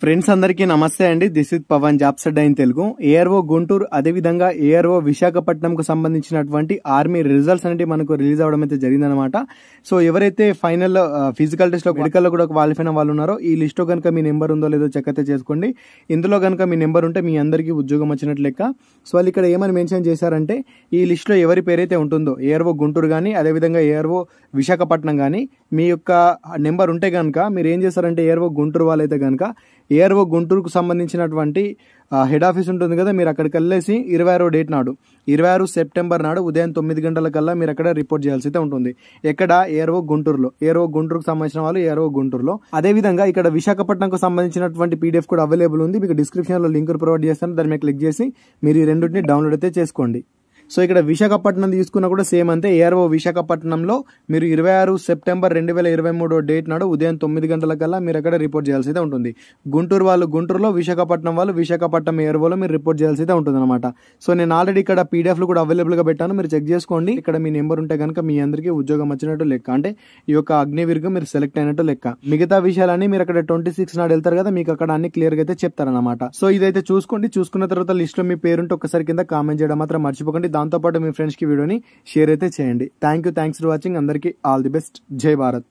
friends అందరికీ నమస్తే అండి దిస్ ఇస్ పవన్ జాప్సడ్ అయిన తెలుగు ఏఆర్ఓ గుంటూరు అదేవిధంగా ఏఆర్ఓ విశాఖపట్నంకు సంబంధించినటువంటి ఆర్మీ రిజల్ట్స్ అనేవి మనకు రిలీజ్ అవడం అయితే జరిగిందనమాట సో ఎవరైతే ఫైనల్ ఫిజికల్ టెస్ట్లో మెడికల్లో కూడా క్వాలిఫై అయిన వాళ్ళు ఉన్నారో ఈ లిస్ట్లో కనుక మీ నెంబర్ ఉందో లేదో చెక్ అయితే చేసుకోండి ఇందులో కనుక మీ నెంబర్ ఉంటే మీ అందరికీ ఉద్యోగం వచ్చినట్లు లెక్క సో వాళ్ళు ఇక్కడ ఏమని మెన్షన్ చేశారంటే ఈ లిస్ట్లో ఎవరి పేరైతే ఉంటుందో ఏఆర్ఓ గుంటూరు కానీ అదేవిధంగా ఏఆర్ఓ విశాఖపట్నం కానీ మీ యొక్క నెంబర్ ఉంటే కనుక మీరు ఏం చేస్తారంటే ఏఆర్ఓ గుంటూరు వాళ్ళైతే కనుక ఏఆర్ఓ గుంటూరుకు సంబంధించినటువంటి హెడ్ ఆఫీస్ ఉంటుంది కదా మీరు అక్కడికి వెళ్ళేసి ఇరవై ఆరో డేట్ నాడు ఇరవై ఆరు సెప్టెంబర్ నాడు ఉదయం తొమ్మిది గంటల కల్లా మీరు అక్కడ రిపోర్ట్ చేయాల్సి అయితే ఉంటుంది ఎక్కడ ఏఆర్ఓ గుంటూరులో ఏఆర్ఓ గుంటూరుకు సంబంధించిన వాళ్ళు ఏఆర్ఓ గుంటూరులో అదేవిధంగా ఇక్కడ విశాఖపట్నంకు సంబంధించినటువంటి పీడిఎఫ్ కూడా అవైలబుల్ ఉంది మీకు డిస్క్రిప్షన్లో లింక్ ప్రొవైడ్ చేస్తాను దాన్ని క్లిక్ చేసి మీరు ఈ రెండింటిని డౌన్లోడ్ అయితే చేసుకోండి సో ఇక్కడ విశాఖపట్నం తీసుకున్నా కూడా సేమ్ అంతే ఏఆర్ఓ విశాఖపట్నంలో మీరు ఇరవై ఆరు సెప్టెంబర్ రెండు వేల ఇరవై మూడో డేట్ నాడు ఉదయం తొమ్మిది గంటల కల్లా మీరు అక్కడ రిపోర్ట్ చేయాల్సి అయితే ఉంటుంది గుంటూరు వాళ్ళు గుంటూరులో విశాఖపట్నం వాళ్ళు విశాఖపట్నం ఏఆర్ఓలో మీరు రిపోర్ట్ చేయాల్సి అయితే ఉంటుంది అనమాట సో నేను ఆల్రెడీ ఇక్కడ పీడిఎఫ్లు కూడా అవైలబుల్గా పెట్టాను మీరు చెక్ చేసుకోండి ఇక్కడ మీ నెంబర్ ఉంటే కనుక మీ అందరికీ ఉద్యోగం వచ్చినట్టు లెక్క అంటే ఈ యొక్క అగ్నివీర్గా మీరు సెలెక్ట్ అయినట్టు లెక్క మిగతా విషయాలన్నీ మీరు అక్కడ ట్వంటీ సిక్స్ నాడు వెళ్తారు కదా మీకు అక్కడ అన్ని క్లియర్గా అయితే చెప్తారనమాట సో ఇదైతే చూసుకోండి చూసుకున్న తర్వాత లిస్ట్లో మీ పేరుంటే ఒకసారి కింద కామెంట్ చేయడం మాత్రం మర్చిపోకండి దాంతోపాటు మీ ఫ్రెండ్స్కి వీడియోని షేర్ అయితే చేయండి thank you thanks for watching అందరికీ ఆల్ ది బెస్ట్ జై భారత్